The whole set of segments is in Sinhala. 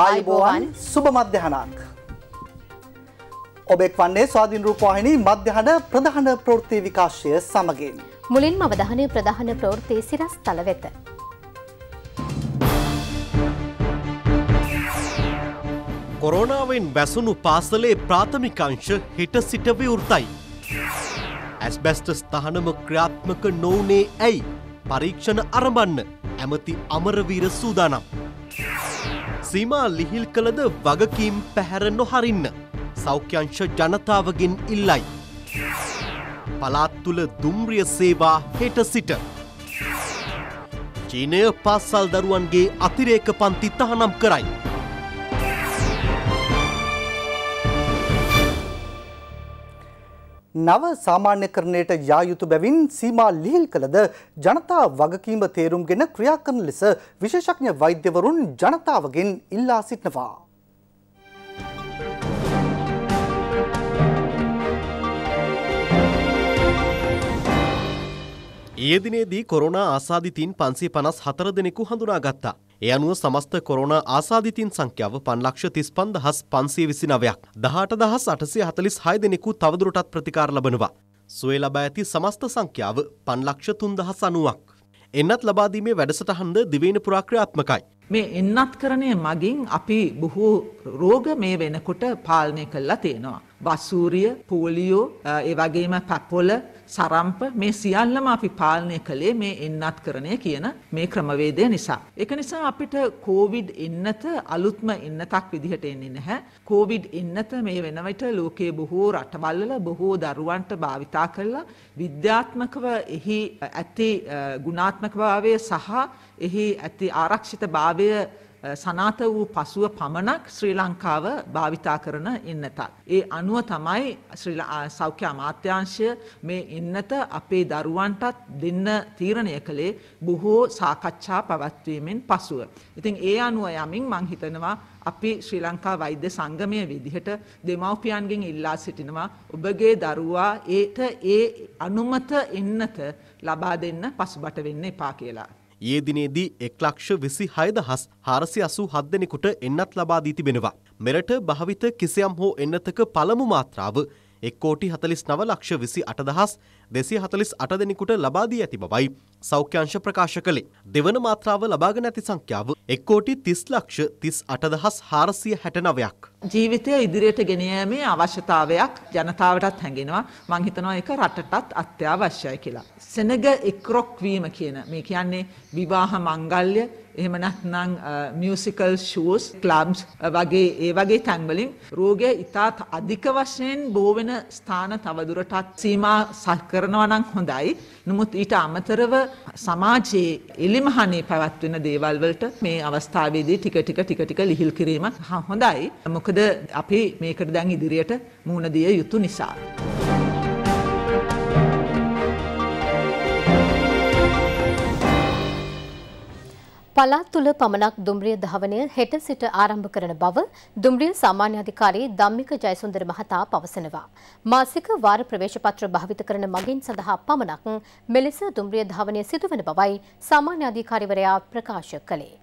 ආයුබෝවන් සුබ මධ්‍යහනක්. ඔබෙක් වන්නේ ස්වාධීන් රූපවාහිනී මධ්‍යහන ප්‍රධාන ප්‍රෘත්ති විකාශය සමගින්. මුලින්ම අවධානය ප්‍රධාන ප්‍රවෘත්තිය සිරස් තල වෙත. කොරෝනාවෙන් බැසුණු පාසලේ ප්‍රාථමිකංශ හිට සිට විවෘතයි. ඇස්බැස්ටස් තහනම ක්‍රියාත්මක නොවනේ ඇයි පරීක්ෂණ අරබන්න ඇමති අමරවීර සූදානම්. සීමා ලිහිල් කළද වගකීම් පැහැර නොහරින්න. සෞඛ්‍යංශ ජනතාවගෙන් ඉල්ලයි. පලාත් තුළ දුම්රිය සේවා හෙට සිට. චීනය පාසල් දරුවන්ගේ අතිරේක පන්ති තහනම් කරයි. නව සාමාන්‍යකරණයට යා යුතු බැවින් සීමා ලිහිල් කළද ජනතා වගකීම තේරුම්ගෙන ක්‍රියා කරන ලෙස විශේෂඥ වෛද්‍යවරුන් ජනතාවගෙන් ඉල්ලා සිටනවා. ඊයේදිනේදී කොරුණා ආසාධිතීන් පන්සේ පනස් හතර දෙනෙකු හඳුනාගත්තා. ඒ අනුව සමස්ත කොරෝනා ආසාදිතින් සංඛ්‍යාව 5,35,529ක් 18,846 දෙනෙකු තවදුරටත් ප්‍රතිකාර ලබනවා. සුවය ලබා ඇති සමස්ත සංඛ්‍යාව 5,03,90ක්. එන්නත් ලබා දීමේ වැඩසටහනද දිවයින පුරා ක්‍රියාත්මකයි. මේ එන්නත් කරණය මගින් අපි බොහෝ රෝග මේ වෙනකොට පාලනය කළා තියෙනවා. වසූරිය, පෝලියෝ, ඒ වගේම පැපොල සරම්ප මේ සියල්ලම අපි පාලනය කළේ මේ ඉන්නත්කරණය කියන මේ ක්‍රමවේදය නිසා. ඒක නිසා අපිට කෝවිඩ් ඉන්නත අලුත්ම ඉන්නතක් විදිහට එන්නේ නැහැ. කෝවිඩ් ඉන්නත මේ වෙනවිට ලෝකයේ බොහෝ රටවල්වල බොහෝ දරුවන්ට භාවිතා කරලා විද්‍යාත්මකව එහි ඇති ගුණාත්මකභාවය සහ එහි ඇති ආරක්ෂිත භාවය සනාත වූ පසුව පමණක් ශ්‍රී ලංකාව භාවිතා කරන ඉන්නතත්. ඒ අනුව තමයි සෞඛ්‍ය අමාත්‍යංශය මේ ඉන්නත අපේ දරුවන්ටත් දෙන්න තීරණය කළේ බොහෝ සාකච්ඡා පවත්වීමෙන් පසුව. ඉතින් ඒ අනුව යමින් මං හිතනවා අපි ශ්‍රී ලංකා වෛද්‍ය සංගමය විදිහට දෙමව්පියන්ගෙන් ඉල්ලා සිටිනවා ඔබගේ දරුවා ඒට ඒ අනුමත එන්නත ලබා දෙන්න පසුබට වෙන්න එපා කියලා. ඒ දිනේදී එක් ලක්ෂ විසි හයදහස් හාරසි අසූ හද්දෙනෙකුට එන්නත් ලබා දී තිබෙනවා. මෙරට භාවිත කිසියම් හෝ එන්නතක පළමු මාත්‍රාව එක්කෝටි හතලිස් නව ලක්ෂ විසි අටදහස් දෙසි හතලිස් අට දෙනෙකුට ලබාදී ඇති බවයි සෞඛ්‍ය අංශ ප්‍රකාශ කළේ. දෙවන මාත්‍රාව ලබාගෙන ඇති සංඛ්‍යාව 1 කෝටි 30 ලක්ෂ 38469ක්. ජීවිතය ඉදිරියට ගෙන යාමේ අවශ්‍යතාවයක් ජනතාවටත් හැඟෙනවා. මම හිතනවා ඒක රටටත් අත්‍යවශ්‍යයි කියලා. සෙනග එක්රොක් වීම කියන මේ කියන්නේ විවාහ මංගල්‍ය එහෙම නැත්නම් මියුසිකල් ෂෝස් ක්ලබ්ස් වගේ ඒ වගේ තැන්වලින් රෝගය ඉතාත් අධික වශයෙන් බෝ වෙන ස්ථාන තවදුරටත් සීමා කරනවා නම් හොඳයි. නමුත් ඊට අමතරව සමාජයේ එලිමහනේ පැවැත්වෙන දේවල් වලට මේ අවස්ථාවේදී ටික ටික ටික ටික ලිහිල් කිරීම හොඳයි. මොකද අපි මේකට දැන් ඉදිරියට මුහුණ දිය යුතු නිසා. පළාත් තුල පමණක් දුම්රිය ධාවනය හෙට සිට ආරම්භ කරන බව දුම්රිය සාමාන්‍යාධිකාරී ධම්මික ජයසුන්දර මහතා පවසනවා. මාසික වාර ප්‍රවේශපත්‍ර භාවිත කරන මගින් සඳහා පමණක් මෙලෙස දුම්රිය ධාවනය සිදුවන බවයි සාමාන්‍යාධිකාරිවරයා ප්‍රකාශ කළේ.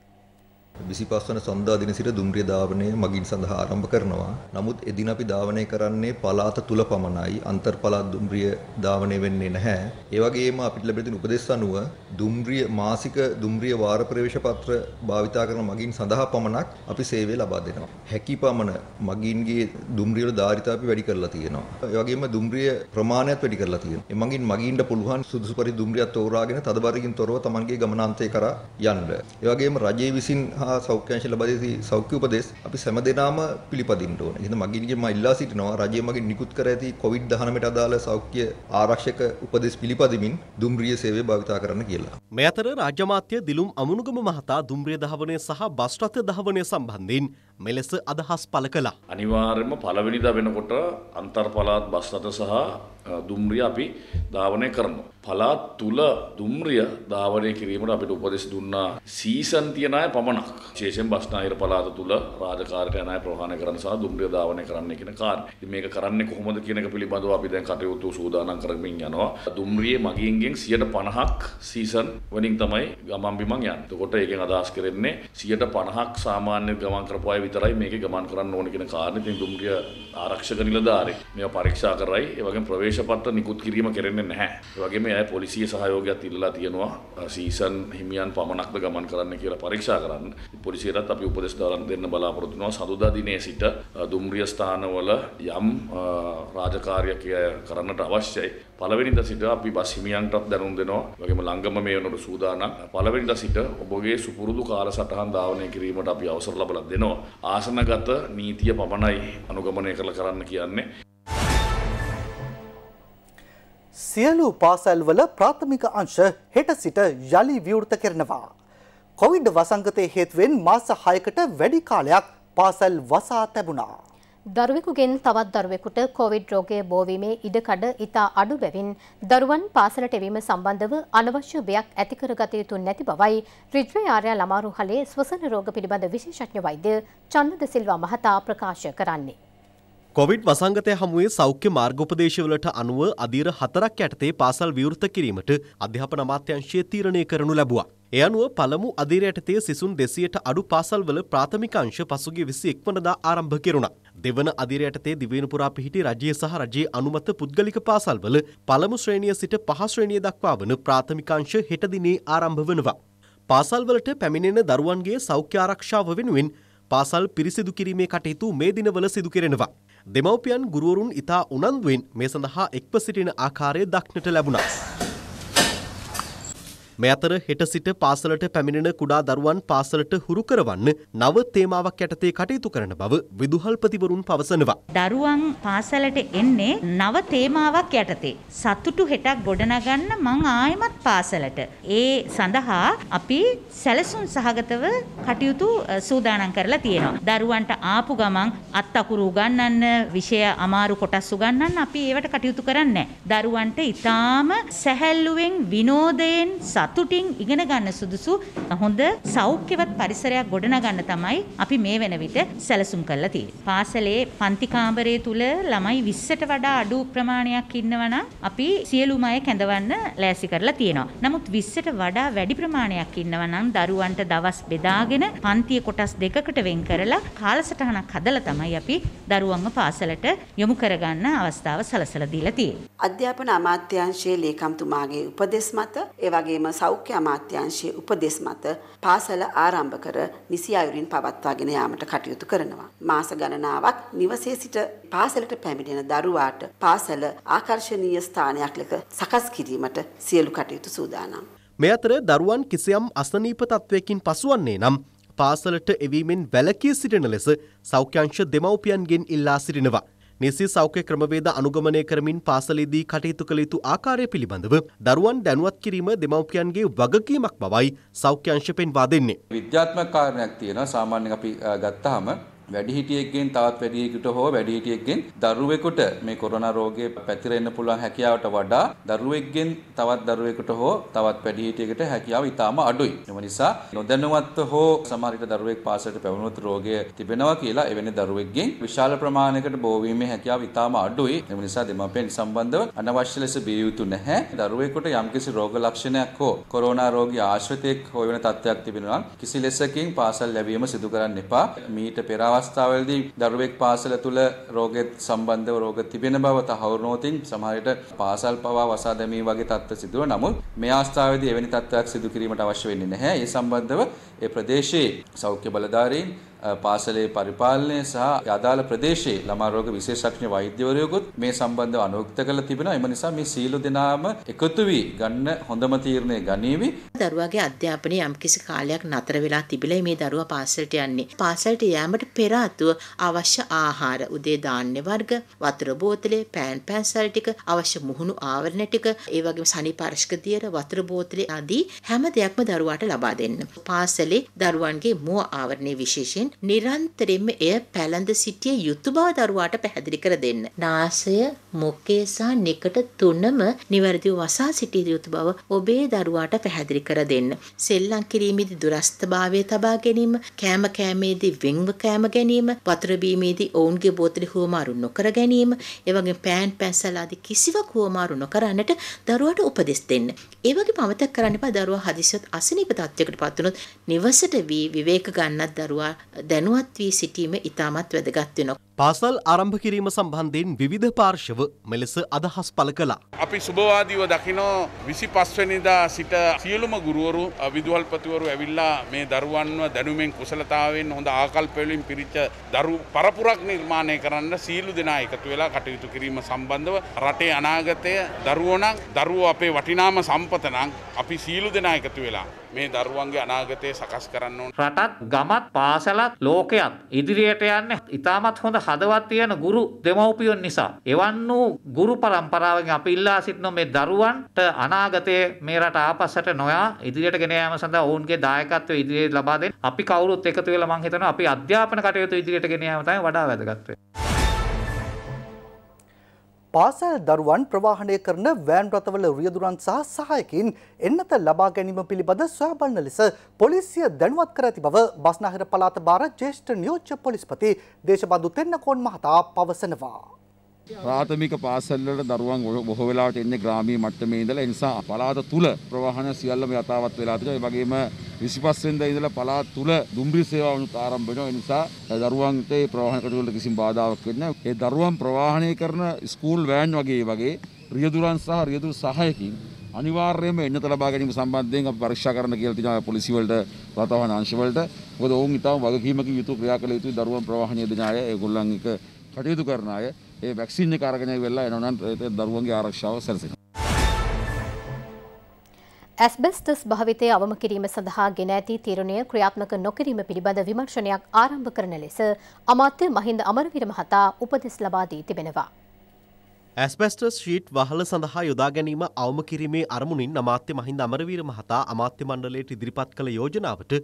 25 වන සඳා දින සිට දුම්රිය ධාවනය මගින් සඳහා ආරම්භ කරනවා. නමුත් එදින අපි ධාවනය කරන්නේ පළාත තුල පමණයි. අන්තර් පළාත් දුම්රිය ධාවනය වෙන්නේ නැහැ. ඒ වගේම අපිට ලැබෙන තියෙන උපදෙස් අනුව දුම්රිය මාසික දුම්රිය වාර ප්‍රවේශ පත්‍ර භාවිතා කරන මගින් සඳහා පමණක් අපි සේවය ලබා දෙනවා. හැකි පමණ මගින්ගේ දුම්රිය වල ධාරිතා අපි වැඩි කරලා තියෙනවා. ඒ වගේම දුම්රිය ප්‍රමාණයත් වැඩි කරලා තියෙනවා. ඒ මගින් මගින්ට පුළුවන් සුදුසු පරිදි දුම්රියත් තෝරාගෙන තදබරකින් තොරව Tamanගේ ගමනාන්තය කරා යන්න. ඒ වගේම රජයේ විසින් හා සෞඛ්‍යංශ ලබා දී සෞඛ්‍ය උපදෙස් අපි හැම දෙනාම පිළිපදින්න ඕනේ. එහෙනම් මගින්ගේ මම ඉල්ලා සිටිනවා රජය මගින් නිකුත් කර ඇති COVID-19ට අදාළ සෞඛ්‍ය ආරක්ෂක උපදෙස් පිළිපදිමින් දුම්රිය සේවය භාවිත කරන්න කියලා. මේ අතර රාජ්‍ය මාත්‍ය දිලුම් අමුණුගම මහතා දුම්රිය දහවණය සහ බස් රථ දහවණය සම්බන්ධයෙන් මෙලෙස අදහස් පළ කළා. අනිවාර්යයෙන්ම පළවෙනිදා වෙනකොට අන්තර් පළාත් බස් රථ සහ දුම්රිය අපි ධාවනය කරනවා. පළාත් තුල දුම්රිය ධාවනය කිරීමට අපිට උපදෙස් දුන්නා සීසන් තියන අය පමණක්. විශේෂයෙන් බස්නාහිර පළාත තුල රාජකාරියට යන අය ප්‍රවාහනය කරන සහ දුම්රිය ධාවනය කරන්න කියන කාරණේ. ඉතින් මේක කරන්නේ කොහොමද කියන එක පිළිබඳව අපි දැන් කටයුතු සූදානම් කරමින් යනවා. දුම්රියේ මගීන්ගෙන් 150ක් සීසන් වලින් තමයි ගමන් බිමන් යන්නේ. එතකොට ඒකෙන් අදහස් කරන්නේ 150ක් සාමාන්‍ය ගමන් කරපු අය විතරයි මේක ගමන් කරන්න ඕන කියන කාරණේ ඉතින් දුම්රිය ආරක්ෂක නිලධාරී මේවා පරීක්ෂා කරයි ඒ වගේම ප්‍රවේශ පත්‍ර නිකුත් කිරීම කරන්නේ නැහැ ඒ වගේම අය පොලිසිය සහයෝගයත් ඉල්ලලා තියෙනවා සීසන් හිමියන් පමණක්ද ගමන් කරන්න කියලා පරීක්ෂා කරන්න පොලිසියටත් අපි උපදෙස් දාලා දෙන්න බලාපොරොත්තු වෙනවා සඳුදා දිනේ සිට දුම්රිය ස්ථානවල යම් රාජකාරියක් කරන්නට අවශ්‍යයි පළවෙනිද සිට අපි බස් හිමියන්ටත් දැනුම් දෙනවා. වගේම ලංගම මේ වෙනකොට සූදානම්. පළවෙනිද සිට ඔබගේ සුපුරුදු කාලසටහන් ධාවනය කිරීමට අපි අවසර ලබා දෙනවා. ආසනගත නීතිය පමණයි අනුගමනය කරලා කරන්න කියන්නේ. සියලු පාසල්වල ප්‍රාථමික අංශ හෙට සිට යළි විවෘත කරනවා. කොවිඩ් වසංගතය හේතුවෙන් මාස 6කට වැඩි කාලයක් පාසල් වසා තැබුණා. දරුවෙකුගෙන් තවත් දරුවෙකුට කොවිඩ් රෝගය බෝවීමේ ඉඩකඩ ඉතා අඩු බැවින් දරුවන් පාසලට එවීම සම්බන්ධව අනවශ්‍ය බයක් ඇති කරගත යුතු නැති බවයි රිජ්වේ ආර්ය ළමාරුහලේ ස්වසන රෝග පිළිබඳ විශේෂඥ වෛද්‍ය චන්නද සිල්වා මහතා ප්‍රකාශ කරන්නේ. කොවිඩ් වසංගතය හමුවේ සෞඛ්‍ය මාර්ගෝපදේශවලට අනුව අදීර හතරක් යටතේ පාසල් විවෘත කිරීමට අධ්‍යාපන අමාත්‍යංශය තීරණය කරනු ලැබුවා. එය අනුව පළමු අදීර යටතේ සිසුන් දෙසියට අඩු පාසල්වල ප්‍රාථමික අංශ පසුගිය 21 වනදා ආරම්භ කෙරුණා. දෙවන අධිරයටතේ දිවනුපුරා පිහිටි රජය සහ රජයේ අනුමත පුද්ගලික පාසල්වල පළමු ශ්‍රේණිය සිට පහශ්‍රේණිය දක්වා වන ප්‍රාථමිකංශ හෙටදිනේ ආරම්භ වනවා. පාසල්වලට පැමිණෙන දරුවන්ගේ සෞඛ්‍යාරක්ෂාව වෙනුවෙන් පාසල් පිරිසිදු කිරීමේ කටයුතු මේ දිනවල සිදු කෙරෙනවා. දෙමව්පියන් ගුරුවරුන් ඉතා උනන්දුවෙන් මේ සඳහා එක්ව සිටින ආකාරය දක්නට ලැබුණා. මේ අතර හෙට සිට පාසලට පැමිණෙන කුඩා දරුවන් පාසලට හුරු කරවන්න නව තේමාවක් යටතේ කටයුතු කරන බව විදුහල්පතිවරුන් පවසනවා. දරුවන් පාසලට එන්නේ නව තේමාවක් යටතේ. සතුටු හෙටක් ගොඩනගන්න මං ආයෙමත් පාසලට. ඒ සඳහා අපි සැලසුම් සහගතව කටයුතු සූදානම් කරලා තියෙනවා. දරුවන්ට ආපු ගමන් අත්අකුරු උගන්වන්න, විෂය අමාරු කොටස් උගන්වන්න අපි ඒවට කටයුතු කරන්නේ දරුවන්ට ඊටාම සැහැල්ලුවෙන් විනෝදයෙන් සතුටු සතුටින් ඉගෙන ගන්න සුදුසු හොඳ සෞඛ්‍යවත් පරිසරයක් ගොඩනගන්න තමයි අපි මේ වෙන විට සැලසුම් කරලා තියෙන්නේ. පාසලේ පන්ති කාමරයේ තුල ළමයි 20ට වඩා අඩු ප්‍රමාණයක් ඉන්නවනම් අපි සියලුම අය කැඳවන්න ලෑසි කරලා තියෙනවා. නමුත් 20ට වඩා වැඩි ප්‍රමාණයක් ඉන්නවනම් දරුවන්ට දවස් බෙදාගෙන පන්තිය කොටස් දෙකකට වෙන් කරලා කාලසටහනක් හදලා තමයි අපි දරුවන්ව පාසලට යොමු කරගන්න අවස්ථාව සලසලා දීලා තියෙන්නේ. අධ්‍යාපන අමාත්‍යාංශයේ ලේකම්තුමාගේ උපදෙස් මත ඒ වගේම සෞඛ්‍ය අමාත්‍යාංශයේ උපදෙස් මත පාසල ආරම්භ කර නිසි අයුරින් පවත්වාගෙන යාමට කටයුතු කරනවා. මාස ගණනාවක් නිවසේ සිට පාසලට පැමිණෙන දරුවාට පාසල ආකර්ශනීය ස්ථානයක් ලෙස සකස් කිරීමට සියලු කටයුතු සූදානම්. මේ අතර දරුවන් කිසියම් අසනීප තත්වයකින් පසුවන්නේ නම් පාසලට එවීමෙන් වැළකී සිටින ලෙස සෞඛ්‍යංශ දෙමව්පියන්ගෙන් ඉල්ලා සිටිනවා. නිසි සෞඛ්‍ය ක්‍රමවේද අනුගමනය කරමින් පාසලේදී කටයුතු කළ යුතු ආකාරය පිළිබඳව දරුවන් දැනුවත් කිරීම දෙමව්පියන්ගේ වගකීමක් බවයි සෞඛ්‍ය අංශ පෙන්වා දෙන්නේ. විද්‍යාත්මක කාරණයක් තියෙනවා සාමාන්‍යයෙන් අපි ගත්තාම වැඩිහිටියෙක්ගෙන් තවත් වැඩිහිටියෙකුට හෝ වැඩිහිටියෙක්ගෙන් දරුවෙකුට මේ කොරෝනා රෝගය පැතිරෙන්න පුළුවන් හැකියාවට වඩා දරුවෙක්ගෙන් තවත් දරුවෙකුට හෝ තවත් වැඩිහිටියෙකුට හැකියාව ඉතාම අඩුයි. එම නිසා නොදැනුවත්ව හෝ සමහර විට දරුවෙක් පාසලට පැමිණුනොත් රෝගය තිබෙනවා කියලා එවැනි දරුවෙක්ගෙන් විශාල ප්‍රමාණයකට බෝවීමේ හැකියාව ඉතාම අඩුයි. එම නිසා දෙමාපියන් සම්බන්ධව අනවශ්‍ය ලෙස බිය යුතු නැහැ. දරුවෙකුට යම්කිසි රෝග ලක්ෂණයක් හෝ කොරෝනා රෝගී ආශ්‍රිතයෙක් හෝ වෙන තත්ත්වයක් තිබෙනවා කිසි ලෙසකින් පාසල් ලැබීම සිදු කරන්න එපා. මීට පෙර අවස්ථාවලදී දරුවෙක් පාසල තුළ රෝගෙත් සම්බන්ධව රෝග තිබෙන බව තහවුරු නොවතින් සමහරට පාසල් පවා වසා දැමීම වගේ තත්ත්ව සිදුව නමුත් මේ අවස්ථාවේදී එවැනි තත්ත්වයක් සිදු කිරීමට අවශ්‍ය වෙන්නේ නැහැ. ඒ සම්බන්ධව ඒ ප්‍රදේශයේ සෞඛ්‍ය බලධාරීන් පාසලේ පරිපාලනය සහ අදාළ ප්‍රදේශයේ ළමා රෝග විශේෂඥ වෛද්‍යවරයෙකුත් මේ සම්බන්ධව අනුයුක්ත කරලා තිබෙනවා. එම නිසා මේ සීල දෙනාම එකතු වී ගන්න හොඳම තීරණය ගනීවි. දරුවාගේ අධ්‍යාපනයේ යම්කිසි කාලයක් නතර වෙලා තිබිලා මේ දරුවා පාසලට යන්නේ. පාසලට යෑමට පෙර අවශ්‍ය ආහාර, උදේ ධාන්‍ය වර්ග, වතුර බෝතලේ, පෑන් පැන්සල් ටික, අවශ්‍ය මුහුණු ආවරණ ටික, ඒ වගේම සනීපාර්ශක දියර, වතුර බෝතලේ ආදී හැම දෙයක්ම දරුවාට ලබා දෙන්න. පාසලේ දරුවන්ගේ මුව ආවරණයේ විශේෂයෙන් වශයෙන් නිරන්තරයෙන්ම එය පැළඳ සිටිය යුතු බව දරුවාට පැහැදිලි කර දෙන්න. නාසය මොකේ සහ නිකට තුනම නිවැරදිව වසා සිටිය යුතු බව ඔබේ දරුවාට පැහැදිලි කර දෙන්න. සෙල්ලම් කිරීමේදී දුරස්තභාවය තබා ගැනීම, කෑම කෑමේදී වෙන්ව කෑම ගැනීම, වතුර බීමේදී ඔවුන්ගේ බෝතලේ හුවමාරු නොකර ගැනීම, එවැගේම පෑන් පැන්සල් ආදී කිසිවක් හුවමාරු නොකරන්නට දරුවාට උපදෙස් දෙන්න. ඒ වගේ පමතක් කරන්න එපා දරුවා හදිසියත් අසනීප තත්යකට පත් වුණොත් නිවසට වී විවේක ගන්නත් දරුවා දැනුවත් වී සිටීම ඉතාමත් වැදගත් වෙනවා. පාසල් ආරම්භ කිරීම සම්බන්ධයෙන් විවිධ පාර්ශව සාකච්ඡාව මෙලෙස අදහස් පළ කළා. අපි සුභවාදීව දකිනෝ විසි පස්වනිදා සිට සියලුම ගුරුවරු විදුහල්පතිවරු ඇවිල්ලා මේ දරුවන්ව දැනුමෙන් කුසලතාවෙන් හොඳ ආකල්පවලින් පිරිච්ච දරු පරපුරක් නිර්මාණය කරන්න සීලු දෙනා එකතු වෙලා කටයුතු කිරීම සම්බන්ධව රටේ අනාගතය දරුවනක් දරුවෝ අපේ වටිනාම සම්පතනං අපි සීලු දෙනා එකතු වෙලා මේ දරුවන්ගේ අනාගතය සකස් කරන්න ඕන. රටත් ගමත් පාසලත් ලෝකයක් ඉදිරියට යන්න ඉතාමත් හොඳ හදවත් තියෙන ගුරු දෙමව්පියන් නිසා. එවන් වූ ගුරු පරම්පරාවෙන් අපි ඉල්ලා සිටින මේ දරුවන්ට අනාගතයේ මේ රට ආපස්සට නොයා ඉදිරියට ගෙන යාම සඳහා ඔවුන්ගේ දායකත්වය ඉදිරියේ ලබා දෙන්න අපි කවුරුත් එකතු වෙලා මම හිතනවා අපි අධ්‍යාපන කටයුතු ඉදිරියට ගෙන යාම තමයි වඩා වැදගත් වෙන්නේ. පාසල් දරුවන් ප්‍රවාහණය කරන වෑන් රථවල රියදුරන් සහ සහායකින් එන්නත ලබා ගැනීම පිළිබඳ සොයාබන්න ලෙස පොලිසිය දැනුවත් කර ඇති බව බස්නාහිර පළාත භාර ජ්‍යෙෂ්ඨ නියෝජ්‍ය පොලිස්පති දේශබන්දු තෙන්නකෝන් මහතා පවසනවා. ප්‍රාථමික පාසල්වලට දරුවන් බොහෝ වෙලාවට එන්නේ ග්‍රාමීය මට්ටමේ ඉඳලා ඒ නිසා පළාත තුල ප්‍රවාහන සියල්ලම යථාවත් වෙලා තිබෙනවා. ඒ වගේම 25 වෙනිදා ඉඳලා පළාත තුල දුම්රිය සේවාවනුත් ආරම්භ වෙනවා. ඒ නිසා දරුවන්ට ඒ ප්‍රවාහන කටයුතු වල කිසිම බාධාවක් වෙන්නේ නැහැ. ඒ දරුවන් ප්‍රවාහනය කරන ස්කූල් වෑන් වගේ වගේ රියදුරන් සහ රියදුරු සහායකින් අනිවාර්යයෙන්ම එන්නත ලබා ගැනීම සම්බන්ධයෙන් අපි පරීක්ෂා කරන්න කියලා තියෙනවා පොලිසිය වලට රතවහන අංශ වලට. මොකද ඔවුන් ඊටම වගකීමකින් යුතුව ක්‍රියා කළ යුතුයි දරුවන් ප්‍රවාහනය දෙන අය ඒගොල්ලන් එක කටයුතු කරන අය. ඒ වැක්සින් එක අරගෙන වෙලා එනවනම් දරුවන්ගේ ආරක්ෂාව සැලසෙනවා. ඇස්බෙස්ටස් භාවිතය අවම කිරීම සඳහා ගෙන ඇති තීරණය ක්‍රියාත්මක නොකිරීම පිළිබඳ විමර්ශනයක් ආරම්භ කරන ලෙස අමාත්‍ය මහින්ද අමරවීර මහතා උපදෙස් ලබා දී තිබෙනවා. ඇස්බැස්ටර් ශ්‍රීට් වහල සඳහා යොදා ගැනීම අවම කිරීමේ අරමුණින් අමාත්‍ය මහින්ද අමරවීර මහතා අමාත්‍ය මණ්ඩලයට ඉදිරිපත් කළ යෝජනාවට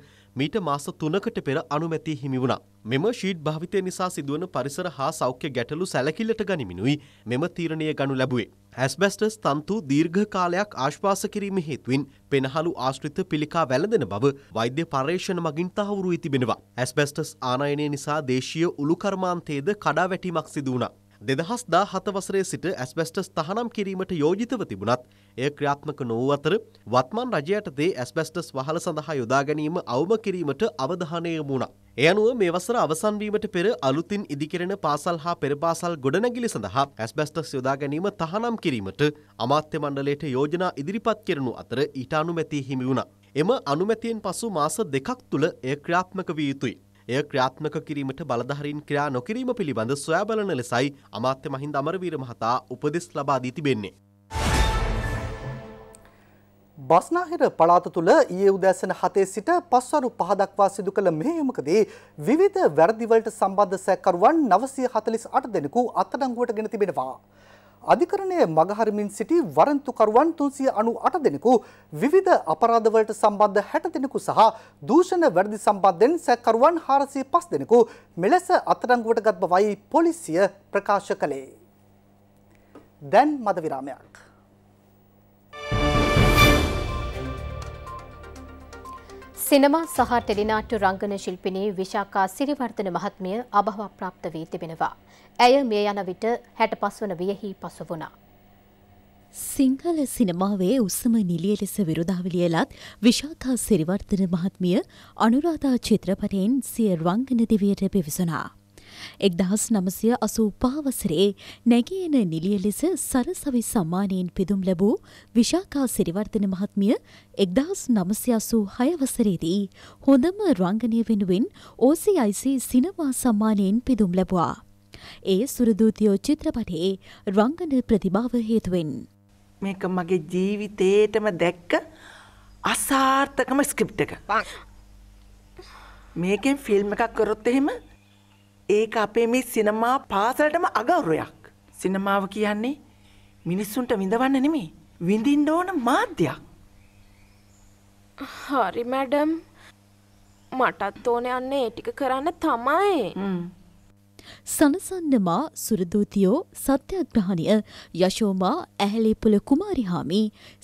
මීට මාස තුනකට පෙර අනුමැතිය හිමි වුණා. මෙම ශීට් භාවිතය නිසා සිදුවන පරිසර හා සෞඛ්‍ය ගැටලු සැලකිල්ලට ගනිමිනුයි මෙම තීරණය ගනු ලැබුවේ. ඇස්බැස්ටස් තන්තු දීර්ඝ කාලයක් ආශ්වාස කිරීම හේතුවෙන් පෙනහලු ආශ්‍රිත පිළිකා වැළඳෙන බව වෛද්‍ය පර්යේෂණ මගින් තහවුරු වී තිබෙනවා. ඇස්බැස්ටස් ආනයනය නිසා දේශීය උළු කර්මාන්තයේද කඩාවැටීමක් සිදු වුණා. දෙදහස් දා හතවසරේ සිට ඇස්බැස්ටස් තහනම් කිරීමට යෝජිතව තිබුණත් එය ක්‍රියාත්මක නොවූ අතර වත්මන් රජයට දේ ඇස්බැස්ටස් වහල සඳහා යොදා ගැනීම අවම කිරීමට අවධානය යමුණා. ඒ අනුව මේ වසර අවසන්වීමට පෙර අලුතින් ඉදිකරෙන පාසල් හා පෙරපාසල් ගොඩනැගිලි සඳහා ඇස්බැස්ටස් යොදා ගැනීම තහනම් කිරීමට අමාත්‍ය මණ්ඩලයට යෝජනා ඉදිරිපත් කෙරනු අතර ඊට අනුමැතිය හිමි වුණා. එම අනුමැතියෙන් පසු මාස දෙකක් තුළ එය ක්‍රියාත්මක විය යුතුයි. එය ක්‍රියාත්මක කිරීමට බලධාරීන් ක්‍රියා නොකිරීම පිළිබඳ සොයා බලන ලෙසයි අමාත්‍ය මහින්ද අමරවීර මහතා උපදෙස් ලබා දී තිබෙන්නේ. බස්නාහිර පළාත තුළ ඊයේ උදෑසන 7 සිට පස්වරු 5 දක්වා සිදු කළ මෙහෙයුමකදී විවිධ වැරදිවලට සම්බන්ධ සැකකරුවන් 948 දෙනෙකු අත්අඩංගුවට ගෙන තිබෙනවා. අධිකරණය මගහරමින් සිටි වරන්තුකරුවන් තුන්සිය අනු අට දෙනෙකු විවිධ අපරාධවලට සම්බන්ධ හැට දෙනෙකු සහ දූෂණ වැරදි සම්බන්ධෙන් සැකරුවන් හාරසිය පස් දෙනෙකු මෙලෙස අත්තරංගුවට ගත් බවයි පොලිසිය ප්‍රකාශ කළේ. දැන් මද විරාමයක්. සිනමා සහ ටෙලිනාට්‍ය රංගන ශිල්පිනී විශාකා සිරිවර්ධන මහත්මිය අභාවප්‍රාප්ත වී තිබෙනවා. ඇය මිය යන විට 65 වන වියෙහි පසු වුණා. සිංහල සිනමාවේ උසම නිලිය ලෙස විරුදාවලියලත් විශාකා සිරිවර්ධන මහත්මිය අනුරාධා චිත්‍රපටයෙන් සිය රංගන දිවියට පිවිසුණා. එක්දහස් නමසය අසූ පාවසරේ නැගියන නිලිය ලෙස සරසවි සම්මානයෙන් පිදුම් ලැබූ විශාකා සිරිවර්ධන මහත්මිය එක්දහස් නමසය අසූ හයවසරේදී හොඳම රංගනය වෙනුවෙන් ඕසියිසි සිනමා සම්මානයෙන් පිදුම් ලැබවා. ඒ සුරදූතියෝ චිත්‍රපටයේ රංගන ප්‍රතිභාව හේතුවෙන්. මේක මගේ ජීවිතේටම දැක්ක අසාර්ථකම ස්ක්‍රිප්ට එක. මේකෙන් ෆිල්ම් එකක් කරොත් එහෙම ඒක අපේ මේ සිනමා පාසලටම අගෞරවයක්. සිනමාව කියන්නේ මිනිස්සුන්ට විඳවන්න නෙමේ. විඳින්න ඕන මාධ්‍යයක්. හරි මැඩම්. මටත් ඕනේ අන්න ඒ ටික කරන්න තමයි. හ්ම්. සනසන්නමා සුරදූතියෝ සත්‍යග්‍රහණය යශෝමා ඇහැලේපුල කුමාරිහාමි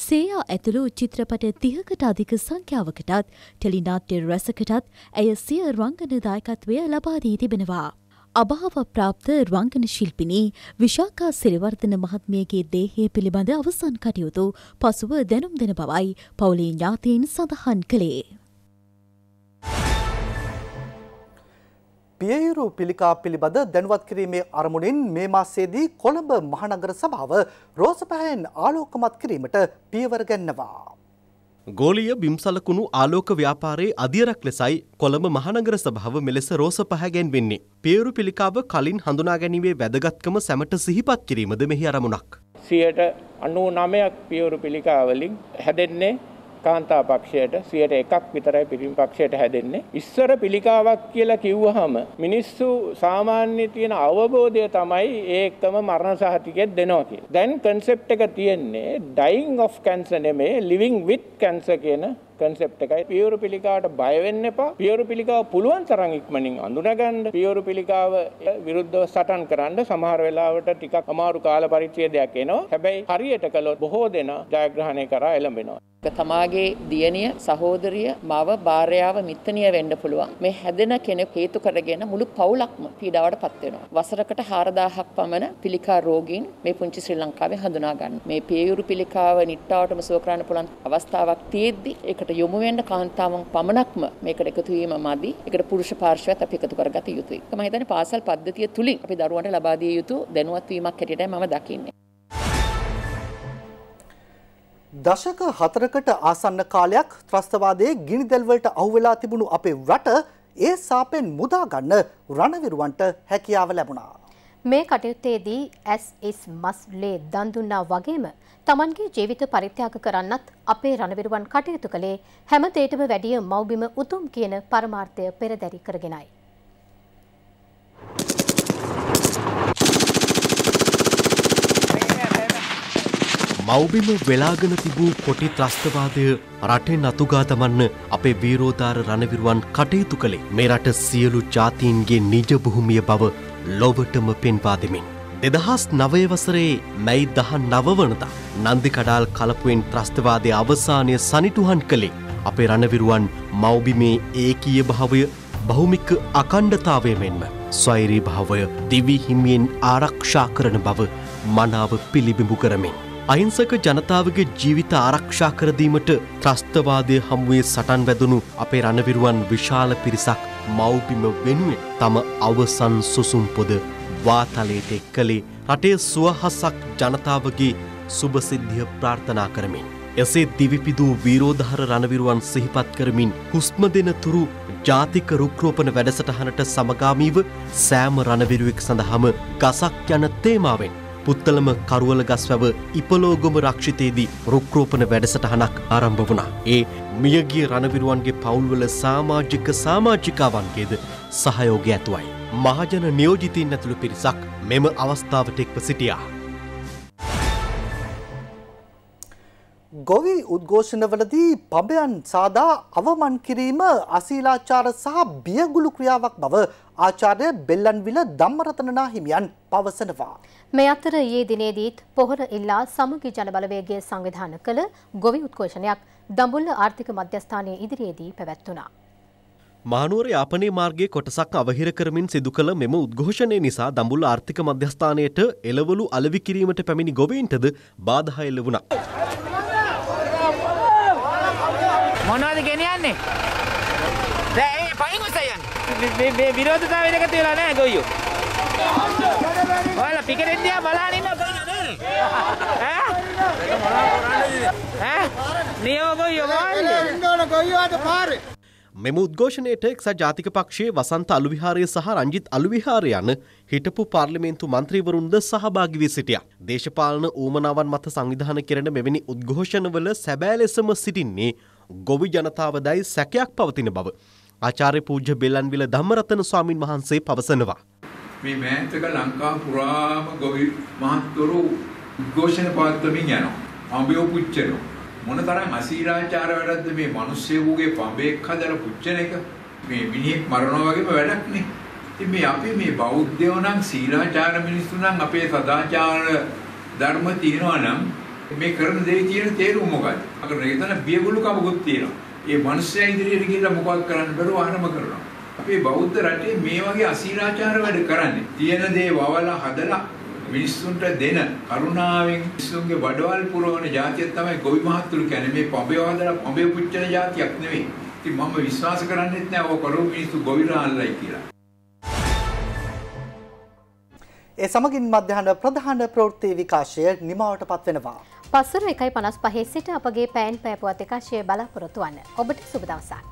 සේයා ඇතුළු චිත්‍රපට තිහකට අධික සංඛ්‍යාවකටත් ටෙලිනාට්‍ය රැසකටත් ඇය සිය රංගන දායකත්වය ලබාදී තිබෙනවා. අභාව ප්‍රාප්ත රංගන ශිල්පිනී විශාකා සිරිවර්ධන මහත්මියගේ දේහය පිළිබඳ අවසන් කටයුතු පසුව දැනුම් දෙන බවයි පවුලේ ඥාතීන් සඳහන් කළේ. පියයුරු පිළිකා පිළිබඳ දැනුවත් කිරීමේ අරමුණින් මේ මාසයේදී කොළඹ මහනගර සභාව රෝස පැහැයෙන් ආලෝකමත් කිරීමට පියවර ගන්නවා. ගෝලීය බිම්සලකුණු ආලෝක ව්‍යාපාරයේ අධියරක් ලෙසයි කොළඹ මහනගර සභාව මෙලෙස රෝස පහගෙන් වෙන්නේ. පියවරු පිළිකාව කලින් හඳුනා ගැනීමේ වැදගත්කම සැමට සිහිපත් කිරීමද මෙහි අරමුණක්. සියයට අනූ නමයක් පියවරු පිළිකාවලින් හැදෙන්නේ කාන්තා පක්ෂයට 101ක් විතරයි පිරිමි පක්ෂයට හැදෙන්නේ. ඉස්සර පිළිකාවක් කියලා කිව්වහම මිනිස්සු සාමාන්‍ය තියෙන අවබෝධය තමයි ඒකම මරණ සහතිකයක් දෙනවා කියලා. දැන් concept එක තියෙන්නේ dying of cancer නෙමෙයි living with cancer කියන කන්සෙප්ට් එකයි. පියවරු පිළිකාවට බය වෙන්න එපා. පියවරු පිළිකාව පුළුවන් තරම් ඉක්මනින් අඳුනගන්න. පියවරු පිළිකාව විරුද්ධව සටන් කරන්න සමහර වෙලාවට ටිකක් අමාරු කාල පරිච්ඡේදයක් එනවා. හැබැයි හරියට කළොත් බොහෝ දෙනා ජයග්‍රහණය කරා එළඹෙනවා. තමාගේ දියණිය සහෝදරිය මව භාර්යාව මිත්තනිය වෙන්න පුළුවන් මේ හැදෙන කෙනෙක් හේතු කරගෙන මුළු පවුලක්ම පීඩාවට පත් වෙනවා වසරකට 4000ක් පමණ පිළිකා රෝගීන් මේ පුංචි ශ්‍රී ලංකාවේ හඳුනා ගන්න මේ පියයුරු පිළිකාව නිට්ටාවටම සුව කරන්න පුළුවන් අවස්ථාවක් තියෙද්දි ඒකට ඒකට යොමු වෙන්න කාන්තාවන් පමණක්ම මේකට එකතු වීම මදි. ඒකට පුරුෂ පාර්ශවයත් අපි එකතු කරගත යුතුයි. මම හිතන්නේ පාසල් පද්ධතිය තුලින් අපි දරුවන්ට ලබා දිය යුතු දැනුවත් වීමක් හැටියටයි මම දකින්නේ. දශක හතරකට ආසන්න කාලයක් ත්‍රස්තවාදයේ ගිනිදැල්වලට අහුවෙලා තිබුණු අපේ රට ඒ සාපෙන් මුදාගන්න රණවිරුවන්ට හැකියාව ලැබුණා. මේ කටයුත්තේදී ඇස් ඉස් මස් ලේ දන් දුන්නා වගේම Tamanගේ ජීවිත පරිත්‍යාග කරන්නත් අපේ රණවිරුවන් කටයුතු කළේ හැම දෙයකම වැඩිය මව්බිම උතුම් කියන පරමාර්ථය පෙරදැරි කරගෙනයි. මව්බිම වෙලාගෙන තිබූ කොටි ත්‍රස්තවාදය රටෙන් අතුගා තමන්න අපේ වීරෝධාර රණවිරුවන් කටයුතු කළේ මේ රට සියලු ජාතීන්ගේ නිජ භූමිය බව ලොවටම පෙන්වා දෙමින්. දෙදහස් නවයවසරේ මැයි දහ නවවනදා නන්දිකඩාල් කලපුවෙන් ත්‍රස්තවාදය අවසානය සනිටුහන් කළේ අපේ රණවිරුවන් මවබිමේ ඒකීය භාවය බහුමික අකණ්ඩතාවය මෙන්ම ස්වෛරී භාවය දිවි හිමියෙන් ආරක්ෂා කරන බව මනාව පිළිබිඹු කරමින්. අහිංසක ජනතාවගේ ජීවිත ආරක්ෂා කරදීමට ත්‍රස්තවාදය හමුවේ සටන් වැදුණු අපේ රණවිරුවන් විශාල පිරිසක් මව්පිම වෙනුවෙන් තම අවසන් සුසුම් පොද වාතලයට එක් කළේ රටේ සුවහසක් ජනතාවගේ සුභසිද්ධිය ප්‍රාර්ථනා කරමින්. එසේ දිවිපිදූ වීරෝධහර රණවිරුවන් සිහිපත් කරමින් හුස්ම දෙන තුරු ජාතික රුක්‍රෝපන වැඩසටහනට සමගාමීව සෑම රණවිරුවෙක් සඳහාම ගසක් යන තේමාවෙන් පුත්තලම කරුවල ගස්වැව ඉපලෝගොම රක්ෂිතයේදී රුක්‍රෝපන වැඩසටහනක් ආරම්භ වුණා. ඒ මියගිය රණවිරුවන්ගේ පවුල්වල සාමාජික සාමාජිකාවන්ගේද සහයෝගය ඇතුවයි. මහජන නියෝජිතීන් ඇතුළු පිරිසක් මෙම අවස්ථාවට එක්ව සිටියා. ගොවි උද්ඝෝෂණවලදී පඹයන් සාදා අවමන් කිරීම අසීලාචාර සහ බියගුළු ක්‍රියාවක් බව ආචාර්ය බෙල්ලන්විල ධම්මරතනනා හිමියන් පවසනවා. මේ අතර ඊයේ දිනේදීත් පොහොර ඉල්ලා සමගි ජනබලවේගය සංවිධාන කළ ගොවි උද්ඝෝෂණයක් දඹුල්ල ආර්ථික මධ්‍යස්ථානයේ ඉදිරියේදී පැවැත්වුණා. මහනුවර යාපනයේ මාර්ගයේ කොටසක් අවහිර කරමින් සිදු කළ මෙම උද්ඝෝෂණය නිසා දඹුල්ල ආර්ථික මධ්‍යස්ථානයට එළවලු අලෙවි කිරීමට පැමිණි ගොවීන්ටද බාධා එල්ල වුණා. මොනවද ගෙනියන්නේ? දැන් ඒ පයින් උසයන්. මේ විරෝධතාවය එකතු වෙලා නැහැ ගොයියෝ. ඔයාලා පිකටෙන් දිහා බලන ඉන්න ගොයියෝ නේද? ඈ? ඈ? නියම ගොයියෝ මොකද? ඉන්න ඕන ගොයියෝ අද පාරේ. මෙම උද්ඝෝෂණයට එක්සත් ජාතික පක්ෂයේ වසන්ත අලුවිහාරය සහ රංජිත් අලුවිහාරය යන හිටපු පාර්ලිමේන්තු මන්ත්‍රීවරුන්ද සහභාගි වී සිටියා. දේශපාලන ඌමනාවන් මත සංවිධානය කෙරෙන මෙවැනි උද්ඝෝෂණවල සැබෑ ලෙසම සිටින්නේ ගොවි ජනතාව දැයි සැකයක් පවතින බව ආචාර්ය පූජ්‍ය බෙල්ලන්විල ධම්මරතන ස්වාමින් වහන්සේ පවසනවා. මේ මෑතක ලංකා පුරාම ගොවි මහත්වරු උද්ඝෝෂණ පවත්වමින් යනවා. අඹයෝ පුච්චනවා. මොනතරම් අසීරාචාර වැඩක්ද මේ මිනිස්සුගේ පඹේක් හදලා පුච්චන එක? මේ මිනිහෙක් මරනවා වගේම වැඩක් නේ. ඉතින් මේ අපි මේ බෞද්ධයෝ නම් සීලාචාර මිනිස්සු නම් අපේ සදාචාර ධර්ම තියෙනවා නම් මේ කරන දේ තියෙන තේරුම මොකක්ද? අකට එතන බියගුළු කමකුත් තියෙනවා. ඒ මිනිස්සයා ඉදිරියට ගිහිල්ලා මොකක් කරන්න බැරුව අනම කරනවා. අපේ බෞද්ධ රටේ මේ වගේ අසීලාචාර වැඩ කරන්නේ. තියෙන දේ වවලා හදලා මිනිස්සුන්ට දෙන කරුණාවෙන් මිනිස්සුන්ගේ වඩවල් පුරවන જાතිය තමයි ගොවි මහත්තුරු කියන්නේ. මේ පඹේ වදලා පඹේ පුච්චන જાතියක් නෙවෙයි. ඉතින් මම විශ්වාස කරන්නෙත් නෑ ඔය කරෝ මිනිස්සු ගොවිරාල්ලයි කියලා. ඒ සමගින් මධ්‍යහන ප්‍රධාන ප්‍රවෘත්ති විකාශය නිමාවට පත්වෙනවා. පසුර එකයි පනස් පහේ සිට අපගේ පෑන් පෑපුවත් එකශය බලාපොරොතු වන්න ඔබට සුබදවසක්.